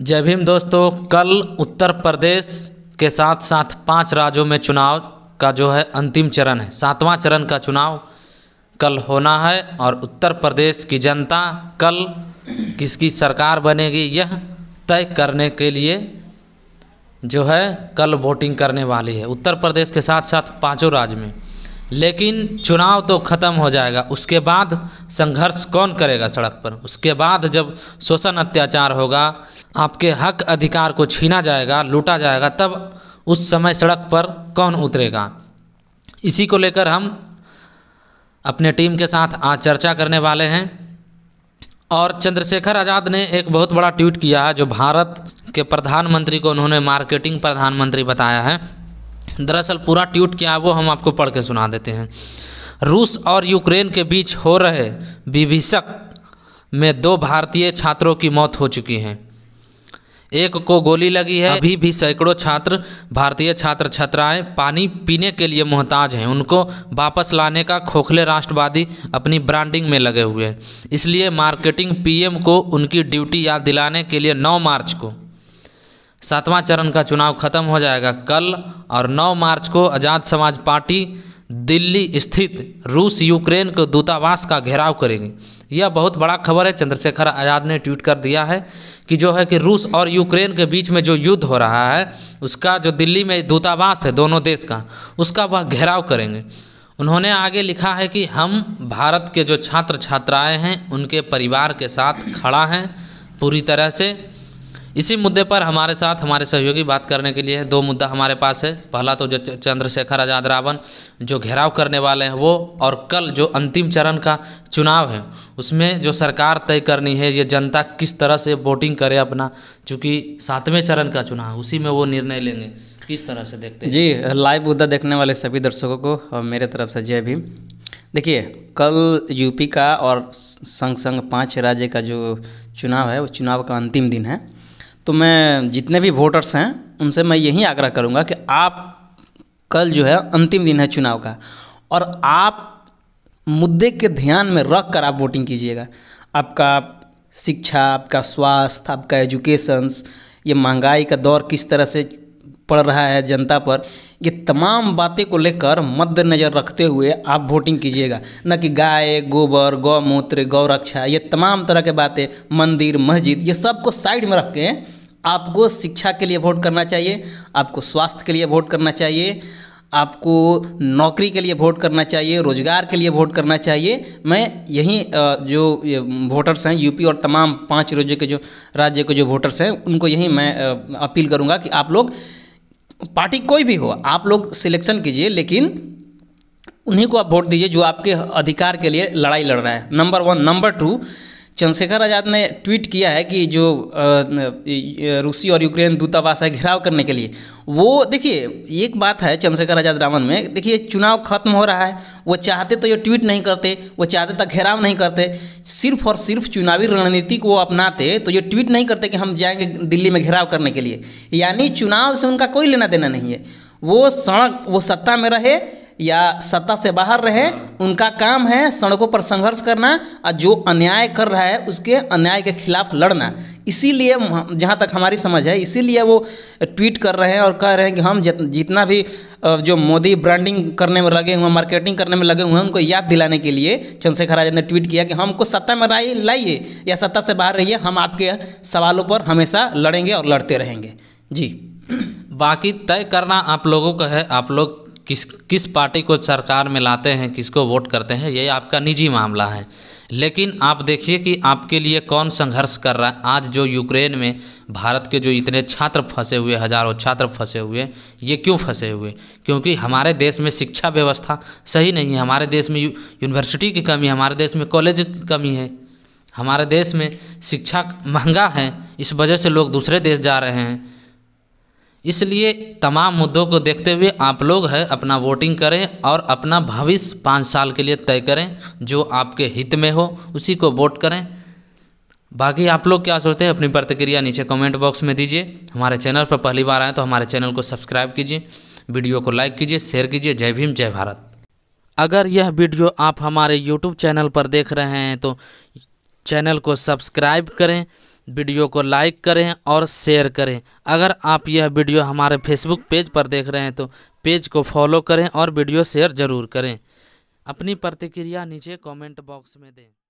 जय भीम दोस्तों कल उत्तर प्रदेश के साथ साथ पांच राज्यों में चुनाव का जो है अंतिम चरण है सातवां चरण का चुनाव कल होना है और उत्तर प्रदेश की जनता कल किसकी सरकार बनेगी यह तय करने के लिए जो है कल वोटिंग करने वाली है उत्तर प्रदेश के साथ साथ पांचों राज्य में लेकिन चुनाव तो ख़त्म हो जाएगा उसके बाद संघर्ष कौन करेगा सड़क पर उसके बाद जब शोषण अत्याचार होगा आपके हक अधिकार को छीना जाएगा लूटा जाएगा तब उस समय सड़क पर कौन उतरेगा इसी को लेकर हम अपने टीम के साथ आज चर्चा करने वाले हैं और चंद्रशेखर आज़ाद ने एक बहुत बड़ा ट्वीट किया है जो भारत के प्रधानमंत्री को उन्होंने मार्केटिंग प्रधानमंत्री बताया है दरअसल पूरा ट्वीट क्या है वो हम आपको पढ़ के सुना देते हैं रूस और यूक्रेन के बीच हो रहे विभीषक में दो भारतीय छात्रों की मौत हो चुकी है एक को गोली लगी है अभी भी सैकड़ों छात्र भारतीय छात्र छात्राएं पानी पीने के लिए मोहताज हैं उनको वापस लाने का खोखले राष्ट्रवादी अपनी ब्रांडिंग में लगे हुए हैं इसलिए मार्केटिंग पीएम को उनकी ड्यूटी याद दिलाने के लिए 9 मार्च को सातवां चरण का चुनाव खत्म हो जाएगा कल और 9 मार्च को आज़ाद समाज पार्टी दिल्ली स्थित रूस यूक्रेन के दूतावास का घेराव करेगी यह बहुत बड़ा खबर है चंद्रशेखर आज़ाद ने ट्वीट कर दिया है कि जो है कि रूस और यूक्रेन के बीच में जो युद्ध हो रहा है उसका जो दिल्ली में दूतावास है दोनों देश का उसका वह घेराव करेंगे उन्होंने आगे लिखा है कि हम भारत के जो छात्र छात्राएँ हैं उनके परिवार के साथ खड़ा हैं पूरी तरह से इसी मुद्दे पर हमारे साथ हमारे सहयोगी बात करने के लिए दो मुद्दा हमारे पास है पहला तो जो चंद्रशेखर आज़ाद रावण जो घेराव करने वाले हैं वो और कल जो अंतिम चरण का चुनाव है उसमें जो सरकार तय करनी है ये जनता किस तरह से वोटिंग करे अपना चूँकि सातवें चरण का चुनाव उसी में वो निर्णय लेंगे किस तरह से देखते हैं जी लाइव मुद्दा देखने वाले सभी दर्शकों को और मेरे तरफ से जय भीम देखिए कल यूपी का और संग संग पांच राज्य का जो चुनाव है वो चुनाव का अंतिम दिन है तो मैं जितने भी वोटर्स हैं उनसे मैं यही आग्रह करूँगा कि आप कल जो है अंतिम दिन है चुनाव का और आप मुद्दे के ध्यान में रख कर आप वोटिंग कीजिएगा आपका शिक्षा आपका स्वास्थ्य आपका एजुकेशंस ये महंगाई का दौर किस तरह से पड़ रहा है जनता पर ये तमाम बातें को लेकर मद्देनज़र रखते हुए आप वोटिंग कीजिएगा न कि गाय गोबर गौमूत्र गौरक्षा ये तमाम तरह के बातें मंदिर मस्जिद ये सबको साइड में रख के आपको शिक्षा के लिए वोट करना चाहिए आपको स्वास्थ्य के लिए वोट करना चाहिए आपको नौकरी के लिए वोट करना चाहिए रोज़गार के लिए वोट करना चाहिए मैं यही जो वोटर्स हैं यूपी और तमाम पांच राज्य के जो राज्य के जो वोटर्स हैं उनको यही मैं अपील करूंगा कि आप लोग पार्टी कोई भी हो आप लोग सिलेक्शन कीजिए लेकिन उन्हीं को आप वोट दीजिए जो आपके अधिकार के लिए लड़ाई लड़ रहा है number one number two Chandrashekhar Azad ने ट्वीट किया है कि जो रूसी और यूक्रेन दूतावास है घिराव करने के लिए वो देखिए एक बात है चंद्रशेखर आज़ाद रावण में देखिए चुनाव खत्म हो रहा है वो चाहते तो ये ट्वीट नहीं करते वो चाहते तो घेराव नहीं करते सिर्फ और सिर्फ चुनावी रणनीति को अपनाते तो ये ट्वीट नहीं करते कि हम जाएंगे दिल्ली में घेराव करने के लिए यानी चुनाव से उनका कोई लेना देना नहीं है वो सड़क वो सत्ता में रहे या सत्ता से बाहर रहे हाँ। उनका काम है सड़कों पर संघर्ष करना और जो अन्याय कर रहा है उसके अन्याय के खिलाफ लड़ना इसीलिए जहाँ तक हमारी समझ है इसीलिए वो ट्वीट कर रहे हैं और कह रहे हैं कि हम जितना भी जो मोदी ब्रांडिंग करने में लगे हुए हैं मार्केटिंग करने में लगे हुए हैं उनको याद दिलाने के लिए चंद्रशेखर आजाद ने ट्वीट किया कि हमको सत्ता में लाइए या सत्ता से बाहर रहिए हम आपके सवालों पर हमेशा लड़ेंगे और लड़ते रहेंगे जी बाकी तय करना आप लोगों का है आप लोग किस किस पार्टी को सरकार में लाते हैं किसको वोट करते हैं ये आपका निजी मामला है लेकिन आप देखिए कि आपके लिए कौन संघर्ष कर रहा है आज जो यूक्रेन में भारत के जो इतने छात्र फंसे हुए हजारों छात्र फंसे हुए ये क्यों फंसे हुए क्योंकि हमारे देश में शिक्षा व्यवस्था सही नहीं है हमारे देश में यूनिवर्सिटी की कमी हमारे देश में कॉलेज की कमी है हमारे देश में शिक्षा महंगा है इस वजह से लोग दूसरे देश जा रहे हैं इसलिए तमाम मुद्दों को देखते हुए आप लोग है अपना वोटिंग करें और अपना भविष्य पाँच साल के लिए तय करें जो आपके हित में हो उसी को वोट करें बाकी आप लोग क्या सोचते हैं अपनी प्रतिक्रिया नीचे कमेंट बॉक्स में दीजिए हमारे चैनल पर पहली बार आए तो हमारे चैनल को सब्सक्राइब कीजिए वीडियो को लाइक कीजिए शेयर कीजिए जय भीम जय भारत अगर यह वीडियो आप हमारे यूट्यूब चैनल पर देख रहे हैं तो चैनल को सब्सक्राइब करें वीडियो को लाइक करें और शेयर करें अगर आप यह वीडियो हमारे फेसबुक पेज पर देख रहे हैं तो पेज को फॉलो करें और वीडियो शेयर ज़रूर करें अपनी प्रतिक्रिया नीचे कमेंट बॉक्स में दें